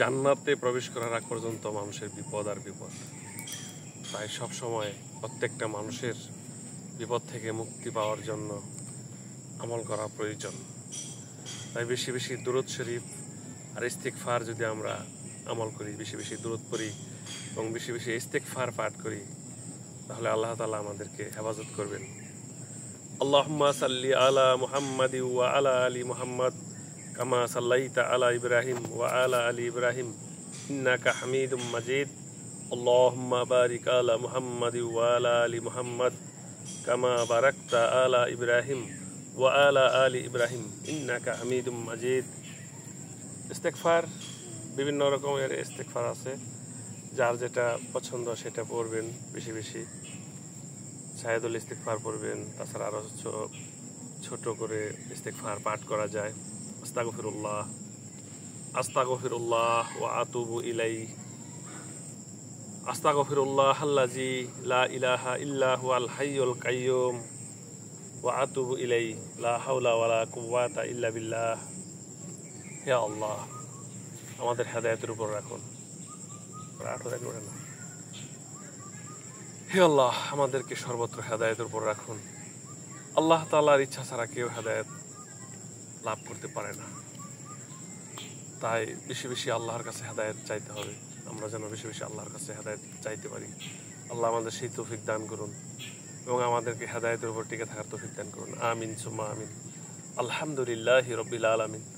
জান্নাতে প্রবেশ করার আগ পর্যন্ত মানুষের বিপদ আর বিপদ তাই সব সময় প্রত্যেকটা মানুষের বিপদ থেকে মুক্তি পাওয়ার জন্য আমল করা প্রয়োজন তাই বেশি বেশি দূরত শরীফ আর ফার যদি আমরা আমল করি বেশি বেশি দূরত পড়ি এবং বেশি বেশি ফার পাঠ করি তাহলে আল্লাহ তালা আমাদেরকে হেফাজত করবেন আল্লাহ সাল্লি আলা মুহাম্মাদি ওয়া আলা আলী মুহাম্মদ কামা সাল্লাইতা আলা ইব্রাহিম ওয়া আলা আলী ইব্রাহিম ইন্নাকা হামিদুম মাজিদ আল্লাহুম্মা বারিক আলা মুহাম্মাদি ওয়া আলা আলী মুহাম্মাদ কামা বারাকতা আলা ইব্রাহিম ওয়া আলা আলী ইব্রাহিম ইন্নাকা হামিদুম মাজিদ ইস্তেকফার বিভিন্ন রকমের ইস্তেকফার আছে যার যেটা পছন্দ সেটা পড়বেন বেশি বেশি সাহেদুল ইস্তেকফার পড়বেন তাছাড়া আরও ছোট করে ইস্তেকফার পাঠ করা যায় আস্তাগফিরুল্লাহ আস্তাগফিরুল্লাহ ওয়া আতুবু ইলাই আস্তাগফিরুল্লাহ আল্লাজি লা ইলাহা ইল্লা হুয়াল হাইয়ুল কাইয়ুম ওয়া আতুবু ইলাই লা হাওলা ওয়ালা কুওয়াতা ইল্লা বিল্লাহ হে আল্লাহ আমাদের হেদায়েতের উপর রাখুন হে আল্লাহ আমাদেরকে সর্বত্র হেদায়েতের উপর রাখুন আল্লাহ তালার ইচ্ছা ছাড়া কেউ হেদায়েত লাভ করতে পারে না তাই বেশি বেশি আল্লাহর কাছে হেদায়ত চাইতে হবে আমরা যেন বেশি বেশি আল্লাহর কাছে হেদায়ত চাইতে পারি আল্লাহ আমাদের সেই তৌফিক দান করুন এবং আমাদেরকে হেদায়তের উপর টিকে থাকার তৌফিক দান করুন আমিন সুমা আমিন আলহামদুলিল্লাহ রবিল আলমিন